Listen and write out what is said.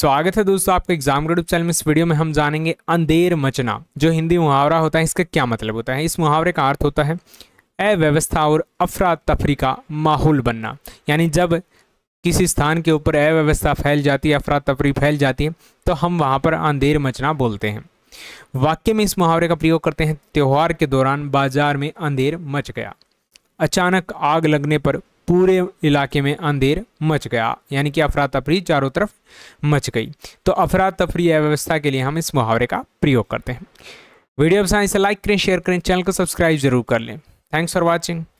स्वागत है दोस्तों आपके एग्जाम यूट्यूब चैनल में इस वीडियो में हम जानेंगे अंधेर मचना जो हिंदी मुहावरा होता है इसका क्या मतलब होता है इस मुहावरे का अर्थ होता है अव्यवस्था और अफरा तफरी का माहौल बनना यानी जब किसी स्थान के ऊपर अव्यवस्था फैल जाती है अफरा तफरी फैल जाती है तो हम वहाँ पर अंधेर मचना बोलते हैं वाक्य में इस मुहावरे का प्रयोग करते हैं त्यौहार के दौरान बाजार में अंधेर मच गया अचानक आग लगने पर पूरे इलाके में अंधेर मच गया यानी कि अफरा तफरी चारों तरफ मच गई तो अफरा तफरी अव्यवस्था के लिए हम इस मुहावरे का प्रयोग करते हैं वीडियो पसंद इसे तो लाइक करें शेयर करें चैनल को सब्सक्राइब जरूर कर लें थैंक्स फॉर वॉचिंग